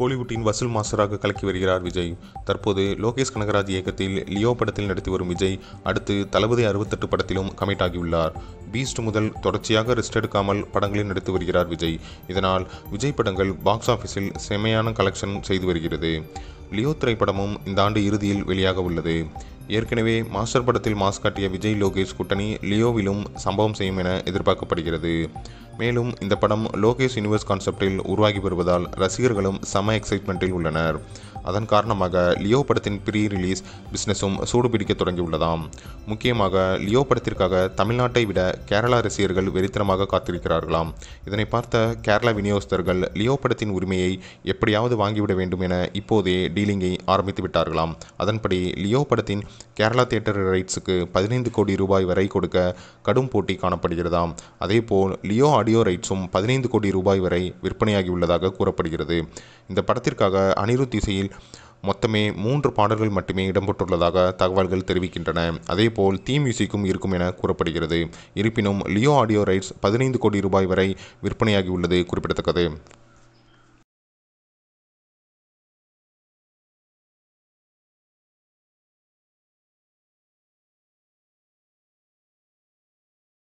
கோலிவுட்டின் வசூல் மாஸ்டராக கலக்கி வருகிறார் விஜய் தற்போது லோகேஷ் கனகராஜ் இயக்கத்தில் லியோ படத்தில் நடித்து வரும் விஜய் அடுத்து தளபதி அறுபத்தெட்டு படத்திலும் கமிட் ஆகியுள்ளார் பீஸ்ட் முதல் தொடர்ச்சியாக ரெஸ்ட் எடுக்காமல் படங்களில் நடித்து வருகிறார் விஜய் இதனால் விஜய் படங்கள் பாக்ஸ் ஆஃபீஸில் செமையான கலெக்ஷன் செய்து வருகிறது லியோ திரைப்படமும் இந்த ஆண்டு இறுதியில் வெளியாக உள்ளது ஏற்கனவே மாஸ்டர் படத்தில் மாஸ் காட்டிய விஜய் லோகேஷ் கூட்டணி லியோவிலும் சம்பவம் செய்யும் என எதிர்பார்க்கப்படுகிறது மேலும் இந்த படம் லோகேஷ் யூனிவர்ஸ் கான்செப்டில் உருவாகி வருவதால் ரசிகர்களும் சம எக்ஸைட்மெண்ட்டில் உள்ளனர் அதன் காரணமாக லியோ படத்தின் ப்ரீ ரிலீஸ் பிஸ்னஸும் சூடுபிடிக்க தொடங்கியுள்ளதாம் முக்கியமாக லியோ படத்திற்காக தமிழ்நாட்டை விட கேரளா ரசிகர்கள் வெறித்தனமாக காத்திருக்கிறார்களாம் இதனை பார்த்த கேரளா விநியோகஸ்தர்கள் லியோ படத்தின் உரிமையை எப்படியாவது வாங்கிவிட வேண்டும் என இப்போதே டீலிங்கை ஆரம்பித்து விட்டார்களாம் அதன்படி லியோ படத்தின் கேரளா தியேட்டர் ரைட்ஸுக்கு பதினைந்து கோடி ரூபாய் வரை கொடுக்க கடும் போட்டி காணப்படுகிறதாம் அதேபோல் லியோ ஆடியோ ரைட்ஸும் பதினைந்து கோடி ரூபாய் வரை விற்பனையாகியுள்ளதாக கூறப்படுகிறது இந்த படத்திற்காக அனிருத் இசையில் மொத்தமே மூன்று பாடல்கள் மட்டுமே இடம்பெற்றுள்ளதாக தகவல்கள் தெரிவிக்கின்றன அதேபோல் தீ மியூசிக்கும் இருக்கும் என கூறப்படுகிறது இருப்பினும் லியோ ஆடியோ ரைட்ஸ் பதினைந்து கோடி ரூபாய் வரை விற்பனையாகியுள்ளது குறிப்பிடத்தக்கது